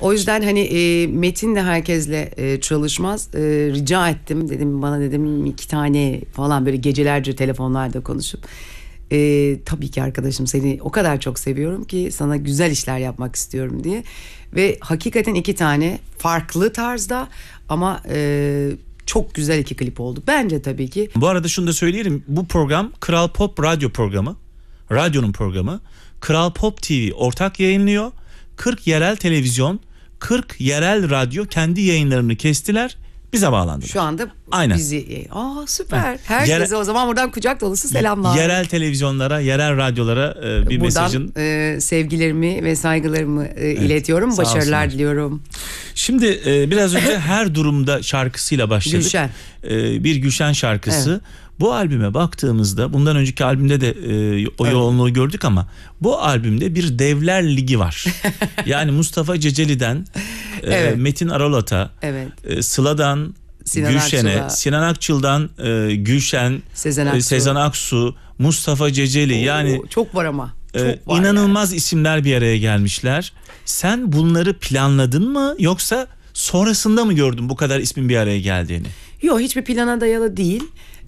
O yüzden hani e, Metin de herkesle e, çalışmaz. E, rica ettim dedim bana dedim iki tane falan böyle gecelerce telefonlarda konuşup. E, tabii ki arkadaşım seni o kadar çok seviyorum ki sana güzel işler yapmak istiyorum diye. Ve hakikaten iki tane farklı tarzda ama e, çok güzel iki klip oldu. Bence tabii ki. Bu arada şunu da söyleyelim. Bu program Kral Pop radyo programı. Radyonun programı. Kral Pop TV ortak yayınlıyor. 40 yerel televizyon, 40 yerel radyo kendi yayınlarını kestiler. Bize bağlandılar. Şu anda Aynen. bizi... Aa süper. Herkese Yere... o zaman buradan kucak dolusu selamlar. Yerel televizyonlara, yerel radyolara e, bir buradan, mesajın... Buradan e, sevgilerimi ve saygılarımı e, evet. iletiyorum. Sağ Başarılar olsunlar. diliyorum. Şimdi e, biraz önce her durumda şarkısıyla başladık. Gülşen. E, bir Gülşen şarkısı. Evet. Bu albüme baktığımızda bundan önceki albümde de e, o yoğunluğu gördük ama bu albümde bir devler ligi var. yani Mustafa Ceceli'den e, evet. Metin Aralat'a, evet. e, Sıla'dan Sinan Gülşen'e, Aksu'da. Sinan Akçıl'dan e, Gülşen, Sezen e, Aksu, e, Sezen Aksu Mustafa Ceceli Oo, yani çok var ama ee, inanılmaz yani. isimler bir araya gelmişler. Sen bunları planladın mı yoksa sonrasında mı gördün bu kadar ismin bir araya geldiğini? Yok hiçbir plana dayalı değil.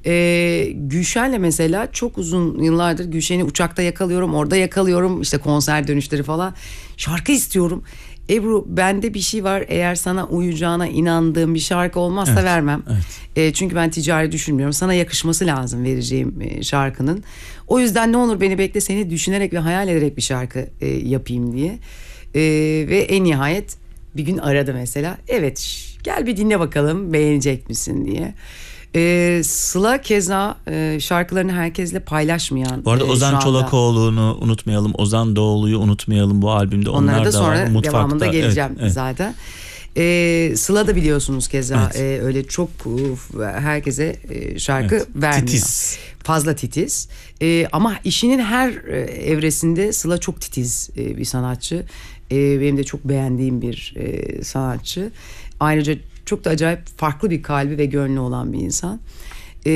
Ee, Gülşen'le mesela çok uzun yıllardır Gülşen'i uçakta yakalıyorum, orada yakalıyorum. işte konser dönüşleri falan. Şarkı istiyorum. Ebru bende bir şey var eğer sana uyacağına inandığım bir şarkı olmazsa evet, vermem. Evet. E, çünkü ben ticari düşünmüyorum. Sana yakışması lazım vereceğim e, şarkının. O yüzden ne olur beni bekle seni düşünerek ve hayal ederek bir şarkı e, yapayım diye. E, ve en nihayet bir gün aradı mesela. Evet gel bir dinle bakalım beğenecek misin diye. E, Sıla keza e, şarkılarını herkesle paylaşmayan. Bu arada e, Ozan Çolakoğlu'nu unutmayalım. Ozan Doğulu'yu unutmayalım bu albümde. Onlara Onlar da, da sonra var. Mutfakta. devamında geleceğim evet, evet. zaten. E, ee, Sıla da biliyorsunuz keza evet. e, öyle çok e, herkese e, şarkı evet. vermiyor. Titiz. Fazla titiz. E, ama işinin her e, evresinde Sıla çok titiz e, bir sanatçı. E, benim de çok beğendiğim bir e, sanatçı. Ayrıca çok da acayip farklı bir kalbi ve gönlü olan bir insan. E,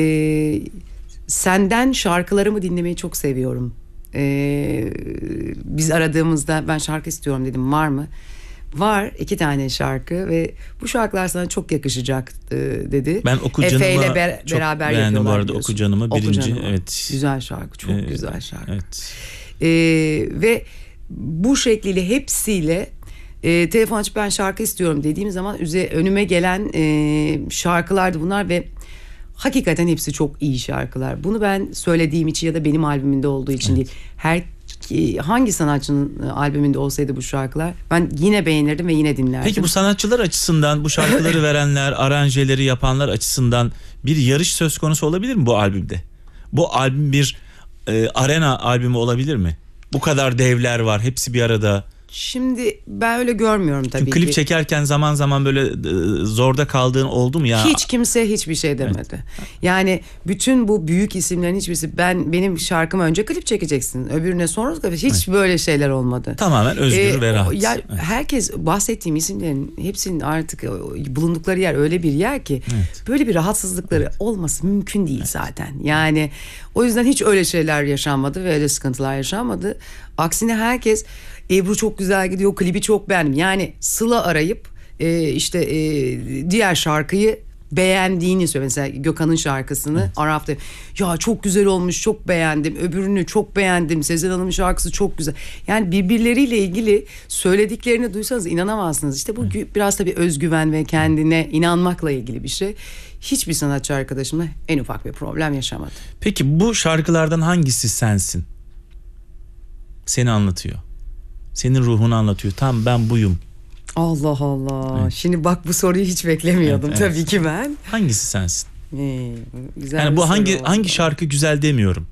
senden şarkılarımı dinlemeyi çok seviyorum. E, biz aradığımızda ben şarkı istiyorum dedim var mı? var iki tane şarkı ve bu şarkılar sana çok yakışacak e, dedi. Ben Oku Canım'a ber- çok beraber beğendim bu arada Oku Canım'a birinci. Oku Canım'a. Evet. Güzel şarkı çok ee, güzel şarkı. Evet. E, ve bu şekliyle hepsiyle e, telefon açıp ben şarkı istiyorum dediğim zaman üze, önüme gelen e, şarkılardı bunlar ve hakikaten hepsi çok iyi şarkılar. Bunu ben söylediğim için ya da benim albümümde olduğu için evet. değil. Her hangi sanatçının e, albümünde olsaydı bu şarkılar ben yine beğenirdim ve yine dinlerdim. Peki bu sanatçılar açısından bu şarkıları verenler, aranjeleri yapanlar açısından bir yarış söz konusu olabilir mi bu albümde? Bu albüm bir e, arena albümü olabilir mi? Bu kadar devler var, hepsi bir arada. Şimdi ben öyle görmüyorum tabii Çünkü klip ki. çekerken zaman zaman böyle e, zorda kaldığın oldu mu ya? Hiç kimse hiçbir şey demedi. Evet. Yani bütün bu büyük isimlerin hiçbirisi ben benim şarkım önce klip çekeceksin. Öbürüne sonra hiç evet. böyle şeyler olmadı. Tamamen özgür ee, ve rahat. Ya evet. herkes bahsettiğim isimlerin hepsinin artık e, bulundukları yer öyle bir yer ki evet. böyle bir rahatsızlıkları evet. olması mümkün değil evet. zaten. Yani o yüzden hiç öyle şeyler yaşanmadı ve öyle sıkıntılar yaşanmadı. Aksine herkes Ebru çok güzel gidiyor klibi çok beğendim. Yani Sıla arayıp e, işte e, diğer şarkıyı beğendiğini söyle. Mesela Gökhan'ın şarkısını evet. Araf'ta ya çok güzel olmuş çok beğendim öbürünü çok beğendim Sezen Hanım'ın şarkısı çok güzel. Yani birbirleriyle ilgili söylediklerini duysanız inanamazsınız. İşte bu evet. biraz tabii özgüven ve kendine inanmakla ilgili bir şey. Hiçbir sanatçı arkadaşımla en ufak bir problem yaşamadı. Peki bu şarkılardan hangisi sensin? Seni anlatıyor. Senin ruhunu anlatıyor. Tam ben buyum. Allah Allah. Evet. Şimdi bak bu soruyu hiç beklemiyordum evet, evet. tabii ki ben. Hangisi sensin? Ee, güzel yani bu hangi oldu. hangi şarkı güzel demiyorum.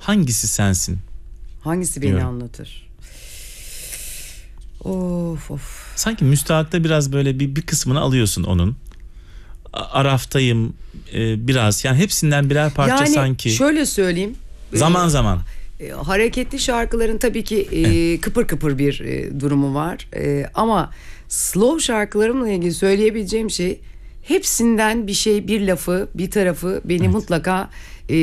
Hangisi sensin? Hangisi beni diyorum. anlatır? Of of. Sanki müstahakta biraz böyle bir, bir kısmını alıyorsun onun. Araftayım e, biraz yani hepsinden birer parça yani, sanki. Yani şöyle söyleyeyim. Zaman ee, zaman. E, hareketli şarkıların tabii ki e, eh. kıpır kıpır bir e, durumu var. E, ama slow şarkılarımla ilgili söyleyebileceğim şey hepsinden bir şey, bir lafı, bir tarafı beni evet. mutlaka e,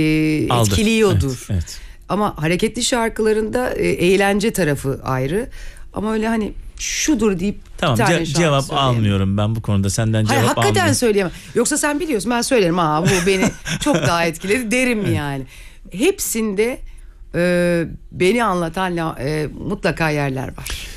etkiliyordur. Evet, evet. Ama hareketli şarkılarında e, eğlence tarafı ayrı. Ama öyle hani şudur deyip tamam, bir tane ce- cevap almıyorum ben bu konuda senden cevap Hayır, hakikaten almıyorum. söyleyemem. Yoksa sen biliyorsun ben söylerim ha bu beni çok daha etkiledi derim yani. Hepsinde ee, beni anlatan e, mutlaka yerler var.